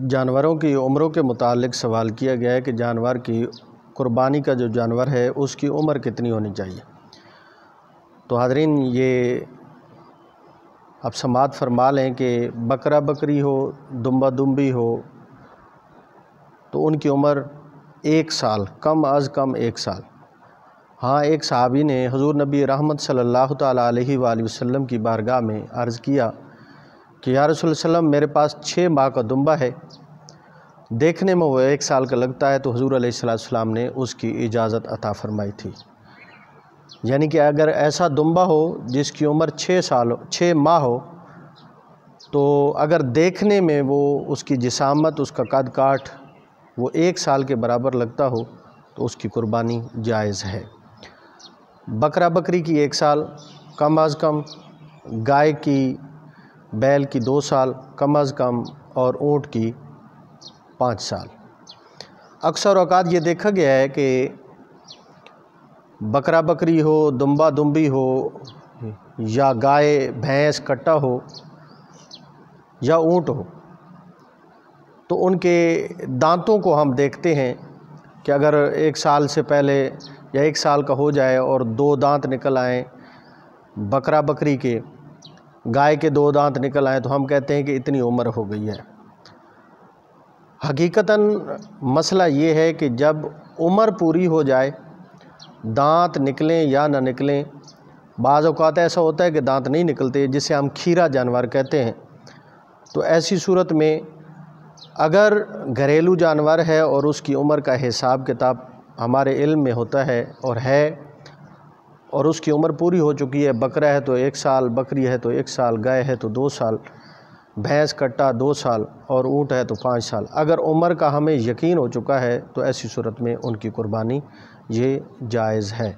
जानवरों की उम्रों के मुतालिक सवाल किया गया है कि जानवर की कुर्बानी का जो जानवर है उसकी उम्र कितनी होनी चाहिए तो हाजरीन ये आप समात फरमा लें कि बकरा बकरी हो दुम्बा दुम्बी हो तो उनकी उम्र एक साल कम अज़ कम एक साल हाँ एक सहाबी ने हजूर नबी रहमत सल्ला अलैहि की बारगाह में अर्ज़ किया कि या सल्लम मेरे पास छः माह का दुम्बा है देखने में वह एक साल का लगता है तो हजूर सलाम ने उसकी इजाज़त अता फ़रमाई थी यानी कि अगर ऐसा दुम्बा हो जिसकी उम्र छः साल हो छः माह हो तो अगर देखने में वो उसकी जिसामत उसका कद काठ वो एक साल के बराबर लगता हो तो उसकी कुर्बानी जायज़ है बकरा बकरी की एक साल कम अज़ कम गाय की बैल की दो साल कम अज़ कम और ऊँट की पाँच साल अक्सर अवकात ये देखा गया है कि बकरा बकरी हो दुम्बा दुम्बी हो या गाय भैंस कट्टा हो या ऊँट हो तो उनके दांतों को हम देखते हैं कि अगर एक साल से पहले या एक साल का हो जाए और दो दांत निकल आए बकरा बकरी के गाय के दो दांत निकल आए तो हम कहते हैं कि इतनी उम्र हो गई है हकीकता मसला ये है कि जब उम्र पूरी हो जाए दांत निकलें या ना निकलें बाज़त ऐसा होता है कि दांत नहीं निकलते जिसे हम खीरा जानवर कहते हैं तो ऐसी सूरत में अगर घरेलू जानवर है और उसकी उम्र का हिसाब किताब हमारे इल्म में होता है और है और उसकी उम्र पूरी हो चुकी है बकरा है तो एक साल बकरी है तो एक साल गाय है तो दो साल भैंस कट्टा दो साल और ऊँट है तो पाँच साल अगर उम्र का हमें यकीन हो चुका है तो ऐसी सूरत में उनकी कुर्बानी ये जायज़ है